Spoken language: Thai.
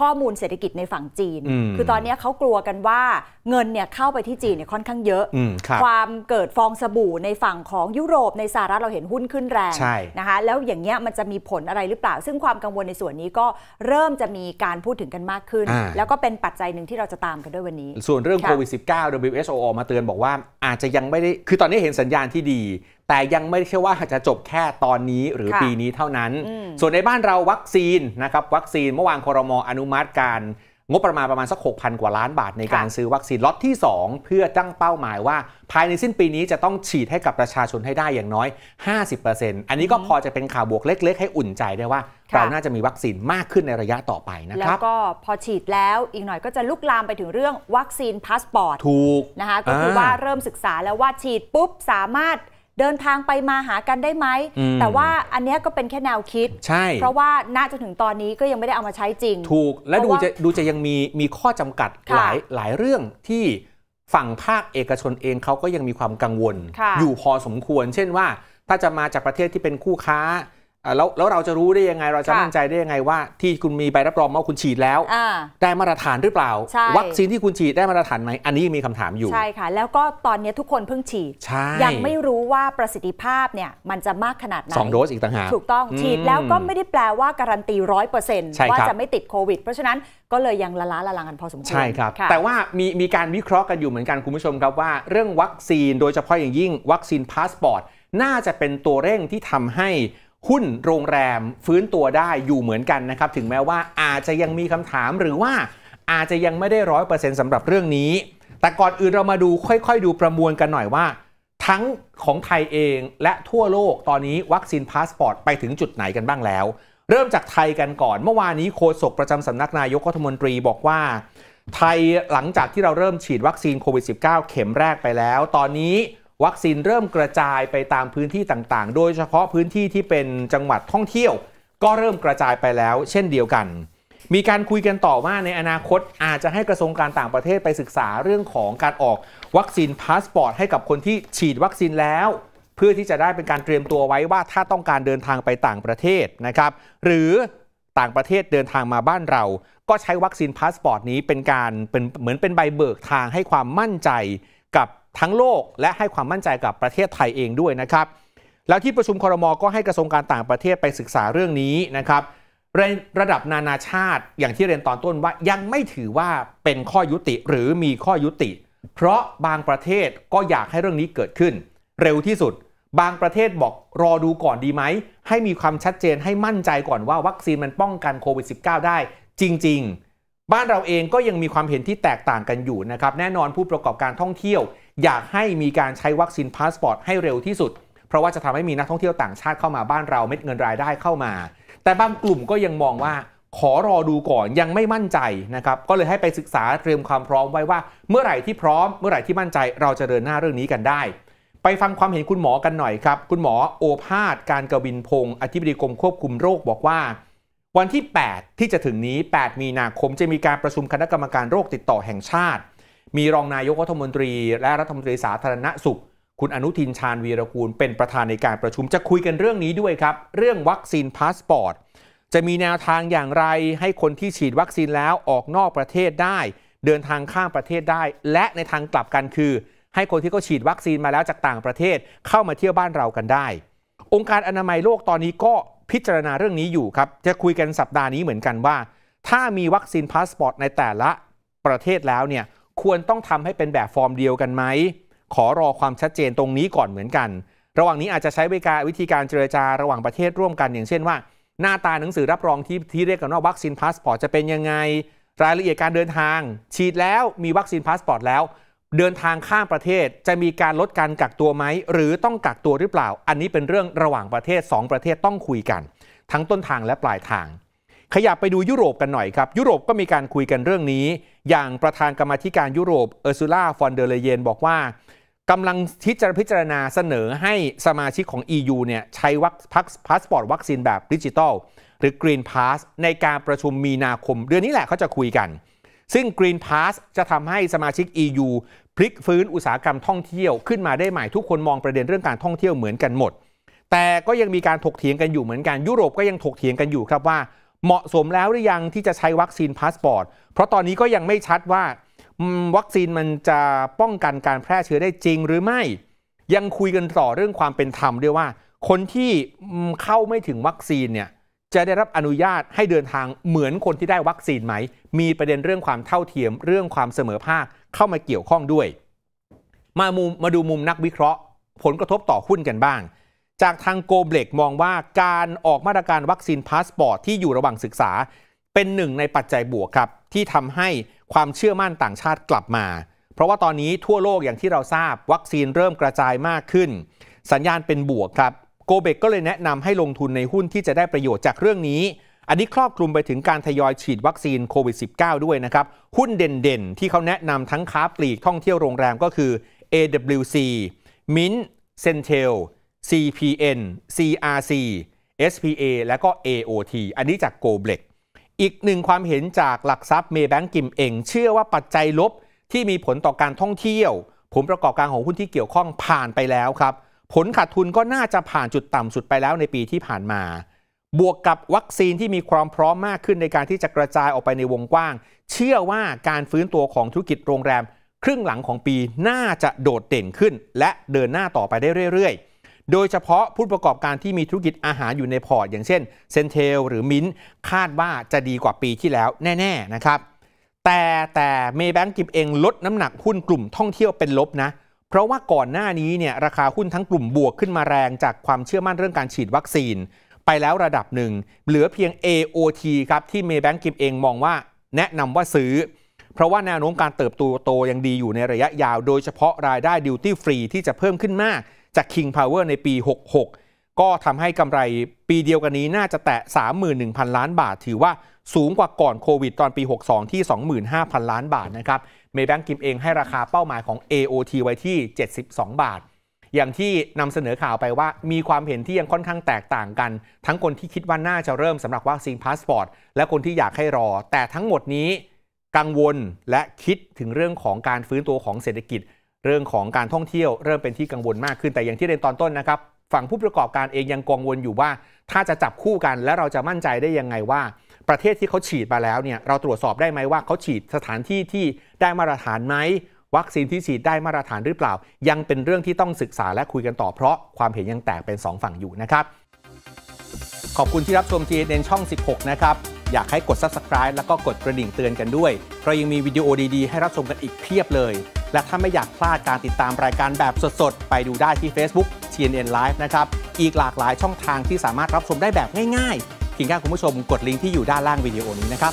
ข้อมูลเศรษฐกิจในฝั่งจีน คือตอนนี้เขากลัวกันว่าเงินเนี่ยเข้าไปที่จีนเนี่ยค่อนข้างเยอะความเกิดฟองสบู่ในฝั่งของยุโรปในสหรัฐเราเห็นหุ้นขึ้นแรงนะคะแล้วอย่างเงี้ยมันจะมีผลอะไรหรือเปล่า ซึ่งความกังวลในส่วนนี้ก็เริ่มจะมีการพูดถึงกันมากขึ้น แล้วก็เป็นปัจจัยหนึ่งที่เราจะตามกันด้วยวันนี้ ส่วนเรื่องโควิด -19 WHO มาเตือนบอกว่าอาจจะยังไม่ได้คือตอนนี้เห็นสัญญาณที่ดีแต่ยังไม่ใช่ว่าจะจบแค่ตอนนี้หรือปีนี้เท่านั้น ส่วนในบ้านเราวัคซีนนะครับ วัคซีนเมื่อวานคอรมออนุมัติการ งบประมาณประมาณสัก6,000กว่าล้านบาทในการซื้อวัคซีนล็อตที่ 2 เพื่อตั้งเป้าหมายว่าภายในสิ้นปีนี้จะต้องฉีดให้กับประชาชนให้ได้อย่างน้อย 50%อันนี้ก็พอจะเป็นข่าวบวกเล็ก ๆ ให้อุ่นใจได้ว่าเราน่าจะมีวัคซีนมากขึ้นในระยะต่อไปนะครับแล้วก็พอฉีดแล้วอีกหน่อยก็จะลุกลามไปถึงเรื่องวัคซีนพาสปอร์ตถูกนะคะก็คือว่าเริ่มศึกษาแล้วว่าฉีดปุ๊บสามารถเดินทางไปมาหากันได้ไหม แต่ว่าอันนี้ก็เป็นแค่แนวคิดใช่ เพราะว่าณจนถึงตอนนี้ก็ยังไม่ได้เอามาใช้จริง ถูก และดูจะดูจะยังมีมีข้อจำกัดหลายหลายเรื่องที่ฝั่งภาคเอกชนเองเขาก็ยังมีความกังวล อยู่พอสมควร เช่นว่าถ้าจะมาจากประเทศที่เป็นคู่ค้าแล้วแล้วเราจะรู้ได้ยังไง เราจะมั่นใจได้ยังไงว่าที่คุณมีใบรับรองว่าคุณฉีดแล้วได้มาตรฐานหรือเปล่าวัคซีนที่คุณฉีดได้มาตรฐานไหมอันนี้มีคำถามอยู่ใช่ค่ะแล้วก็ตอนนี้ทุกคนเพิ่งฉีด ยังไม่รู้ว่าประสิทธิภาพเนี่ยมันจะมากขนาดไหนสองโดสอีกต่างหากถูกต้องฉีดแล้วก็ไม่ได้แปลว่าการันตีร้อยเปอร์เซ็นต์ว่าจะไม่ติดโควิดเพราะฉะนั้นก็เลยยังละล้าละลังกันพอสมควรใช่ครับแต่ว่ามีมีการวิเคราะห์กันอยู่เหมือนกันคุณผู้ชมครับว่าเรื่องวัคซีนโดยเฉพาะอย่างยิ่งวัคซีนพาสปอร์ตน่าจะเป็นตัวเร่งที่ทำให้หุ้นโรงแรมฟื้นตัวได้อยู่เหมือนกันนะครับถึงแม้ว่าอาจจะยังมีคำถามหรือว่าอาจจะยังไม่ได้ร้อยเปอร์เซ็นต์สำหรับเรื่องนี้ แต่ก่อนอื่นเรามาดูค่อยๆ ดูประมวลกันหน่อยว่า ทั้งของไทยเองและทั่วโลกตอนนี้วัคซีนพาสปอร์ตไปถึงจุดไหนกันบ้างแล้ว เริ่มจากไทยกันก่อน เมื่อวานนี้โฆษกประจำสำนักนายกรัฐมนตรีบอกว่าไทยหลังจากที่เราเริ่มฉีดวัคซีนโควิด -19 เข็มแรกไปแล้ว ตอนนี้วัคซีนเริ่มกระจายไปตามพื้นที่ต่างๆ โดยเฉพาะพื้นที่ที่เป็นจังหวัดท่องเที่ยว ก็เริ่มกระจายไปแล้ว เช่นเดียวกัน มีการคุยกันต่อว่าในอนาคตอาจจะให้กระทรวงการต่างประเทศไปศึกษาเรื่องของการออกวัคซีนพาสปอร์ต ให้กับคนที่ฉีดวัคซีนแล้ว เพื่อที่จะได้เป็นการเตรียมตัวไว้ว่าถ้าต้องการเดินทางไปต่างประเทศนะครับ หรือต่างประเทศเดินทางมาบ้านเรา ก็ใช้วัคซีนพาสปอร์ตนี้เป็นการเป็นเหมือนเป็นใบเบิกทางให้ความมั่นใจกับทั้งโลกและให้ความมั่นใจกับประเทศไทยเองด้วยนะครับ แล้วที่ประชุมคอรมอก็ให้กระทรวงการต่างประเทศไปศึกษาเรื่องนี้นะครับระดับนานาชาติอย่างที่เรียนตอนต้นว่ายังไม่ถือว่าเป็นข้อยุติหรือมีข้อยุติ เพราะบางประเทศก็อยากให้เรื่องนี้เกิดขึ้น เร็วที่สุด บางประเทศบอกรอดูก่อนดีไหมให้มีความชัดเจนให้มั่นใจก่อนว่าวัคซีนมันป้องกันโควิด -19 ได้ จริงๆ บ้านเราเองก็ยังมีความเห็นที่แตกต่างกันอยู่นะครับแน่นอนผู้ประกอบการท่องเที่ยวอยากให้มีการใช้วัคซีนพาสปอร์ตให้เร็วที่สุด เพราะว่าจะทำให้มีนักท่องเที่ยวต่างชาติเข้ามาบ้านเราเม็ดเงินรายได้เข้ามา แต่บางกลุ่มก็ยังมองว่า ขอรอดูก่อนยังไม่มั่นใจนะครับก็เลยให้ไปศึกษาเตรียมความพร้อมไว้ว่าเมื่อไหร่ที่พร้อม เมื่อไหร่ที่มั่นใจเราจะเดินหน้าเรื่องนี้กันได้ ไปฟังความเห็นคุณหมอกันหน่อยครับคุณหมอโอภาส การกวินพงศ์อธิบดีกรมควบคุมโรคบอกว่า วันที่ 8 ที่จะถึงนี้ 8 มีนาคมจะมีการประชุมคณะกรรมการโรคติดต่อแห่งชาติมีรองนายกรัฐมนตรีและรัฐมนตรีสาธารณสุข คุณอนุทินชาญวีรกูล เป็นประธานในการประชุม จะคุยกันเรื่องนี้ด้วยครับ เรื่องวัคซีนพาสปอร์ตจะมีแนวทางอย่างไรให้คนที่ฉีดวัคซีนแล้วออกนอกประเทศได้ เดินทางข้ามประเทศได้ และในทางกลับกันคือ ให้คนที่เขาฉีดวัคซีนมาแล้วจากต่างประเทศเข้ามาเที่ยวบ้านเรากันได้ องค์การอนามัยโลกตอนนี้ก็พิจารณาเรื่องนี้อยู่ครับจะคุยกันสัปดาห์นี้เหมือนกันว่า ถ้ามีวัคซีนพาสปอร์ตในแต่ละประเทศแล้วเนี่ยควรต้องทำให้เป็นแบบฟอร์มเดียวกันไหม ขอรอความชัดเจนตรงนี้ก่อนเหมือนกัน ระหว่างนี้อาจจะใช้วิการวิธีการเจรจาระหว่างประเทศร่วมกันอย่างเช่นว่า หน้าตาหนังสือรับรองที่ที่เรียกกันว่าวัคซีนพาสปอร์ตจะเป็นยังไง รายละเอียดการเดินทาง ฉีดแล้วมีวัคซีนพาสปอร์ตแล้วเดินทางข้ามประเทศจะมีการลดการกักตัวไหมหรือต้องกักตัวหรือเปล่า อันนี้เป็นเรื่องระหว่างประเทศ 2 ประเทศต้องคุยกัน ทั้งต้นทางและปลายทางขยับไปดูยุโรปกันหน่อยครับ ยุโรปก็มีการคุยกันเรื่องนี้ อย่างประธานกรรมธิการยุโรปเออร์ซูล่าฟอนเดอร์เลเยนบอกว่ากำลังที่จะพิจารณาเสนอให้สมาชิกของ EU เนี่ยใช้วัคพาสปอร์ตวัคซีนแบบดิจิทัลหรือ Green Pass ในการประชุมมีนาคมเดือนนี้แหละเขาจะคุยกัน ซึ่ง Green Pass จะทำให้สมาชิก EU พลิกฟื้นอุตสาหกรรมท่องเที่ยวขึ้นมาได้ใหม่ทุกคนมองประเด็นเรื่องการท่องเที่ยวเหมือนกันหมด แต่ก็ยังมีการถกเถียงกันอยู่เหมือนกันยุโรปก็ยังถกเถียงกันอยู่ครับว่าเหมาะสมแล้วหรือยังที่จะใช้วัคซีนพาสปอร์ตเพราะตอนนี้ก็ยังไม่ชัดว่า วัคซีนมันจะป้องกันการแพร่เชื้อได้จริงหรือไม่ ยังคุยกันต่อเรื่องความเป็นธรรมด้วยว่าคนที่เข้าไม่ถึงวัคซีนเนี่ยจะได้รับอนุญาตให้เดินทางเหมือนคนที่ได้วัคซีนไหม มีประเด็นเรื่องความเท่าเทียมเรื่องความเสมอภาค เข้ามาเกี่ยวข้องด้วย มามุมมาดูมุมนักวิเคราะห์ ผลกระทบต่อหุ้นกันบ้างจากทางโกเบลกมองว่าการออกมาตรการวัคซีนพาสปอร์ตที่อยู่ระหว่างศึกษาเป็นหนึ่งในปัจจัยบวกครับ ที่ทำให้ความเชื่อมั่นต่างชาติกลับมา เพราะว่าตอนนี้ทั่วโลกอย่างที่เราทราบวัคซีนเริ่มกระจายมากขึ้น สัญญาณเป็นบวกครับโกเบกก็เลยแนะนำให้ลงทุนในหุ้นที่จะได้ประโยชน์จากเรื่องนี้อันนี้ครอบคลุมไปถึงการทยอยฉีดวัคซีนโควิด -19 ด้วยนะครับหุ้นเด่นๆ ที่เขาแนะนำทั้งค้าปลีกท่องเที่ยวโรงแรมก็คือ AWC Mint Centel CPN CRC SPA และก็ AOT อันนี้จากโกเบล็กอีกหนึ่งความเห็นจากหลักทรัพย์เมย์แบงกิมเอง เชื่อว่าปัจจัยลบที่มีผลต่อการท่องเที่ยวผลประกอบการของหุ้นที่เกี่ยวข้องผ่านไปแล้วครับ ผลขาดทุนก็น่าจะผ่านจุดต่ำสุดไปแล้วในปีที่ผ่านมา บวกกับวัคซีนที่มีความพร้อมมากขึ้นในการที่จะกระจายออกไปในวงกว้าง เชื่อว่าการฟื้นตัวของธุรกิจโรงแรมครึ่งหลังของปีน่าจะโดดเด่นขึ้น และเดินหน้าต่อไปได้เรื่อยๆโดยเฉพาะผู้ประกอบการที่มีธุรกิจอาหารอยู่ในพอร์ต อย่างเช่นเซนเทลหรือมินคาดว่าจะดีกว่าปีที่แล้วแน่ๆนะครับแต่แต่เมย์แบงก์กิมเองลดน้ำหนักหุ้นกลุ่มท่องเที่ยวเป็นลบนะ เพราะว่าก่อนหน้านี้เนี่ยราคาหุ้นทั้งกลุ่มบวกขึ้นมาแรงจากความเชื่อมั่นเรื่องการฉีดวัคซีนไปแล้วระดับหนึ่งเหลือเพียง AOT ครับที่เมย์แบงก์กิมเองมองว่าแนะนำว่าซื้อเพราะว่าแนวโน้มการเติบโตโตยังดีอยู่ในระยะยาวโดยเฉพาะรายได้ดิวตี้ฟรีที่จะเพิ่มขึ้นมากจาก King Power ในปี 66 ก็ทำให้กำไรปีเดียวกันนี้น่าจะแตะ 31,000 ล้านบาท ถือว่าสูงกว่าก่อนโควิดตอนปี 62 ที่ 25,000 ล้านบาทนะครับ เมย์แบงก์กิมเองให้ราคาเป้าหมายของ AOT ไว้ที่ 72 บาท อย่างที่นำเสนอข่าวไปว่ามีความเห็นที่ยังค่อนข้างแตกต่างกัน ทั้งคนที่คิดว่าน่าจะเริ่มสำหรับวัคซีนพาสปอร์ต และคนที่อยากให้รอ แต่ทั้งหมดนี้ กังวลและคิดถึงเรื่องของการฟื้นตัวของเศรษฐกิจเรื่องของการท่องเที่ยวเริ่มเป็นที่กังวลมากขึ้น แต่อย่างที่เรียนตอนต้นนะครับ ฝั่งผู้ประกอบการเองยังกังวลอยู่ว่าถ้าจะจับคู่กันแล้วเราจะมั่นใจได้ยังไงว่า ประเทศที่เขาฉีดมาแล้วเนี่ยเราตรวจสอบได้ไหมว่าเขาฉีดสถานที่ที่ได้มาตรฐานไหมวัคซีนที่ฉีดได้มาตรฐานหรือเปล่า ยังเป็นเรื่องที่ต้องศึกษาและคุยกันต่อเพราะความเห็นยังแตกเป็น 2 ฝั่งอยู่นะครับ ขอบคุณที่รับชม t n n ช่อง 16 นะครับอยากให้กด subscribe แล้วก็กดกระดิ่งเตือนกันด้วยเพราะยังมีวิดีโอดีๆ ให้รับชมกันอีกเพียบเลยและถ้าไม่อยากพลาดการติดตามรายการแบบสดๆ ไปดูได้ที่ Facebook TNN Live นะครับอีกหลากหลายช่องทางที่สามารถรับชมได้แบบง่ายๆเพียงแค่คุณผู้ชมกดลิงก์ที่อยู่ด้านล่างวิดีโอนี้นะครับ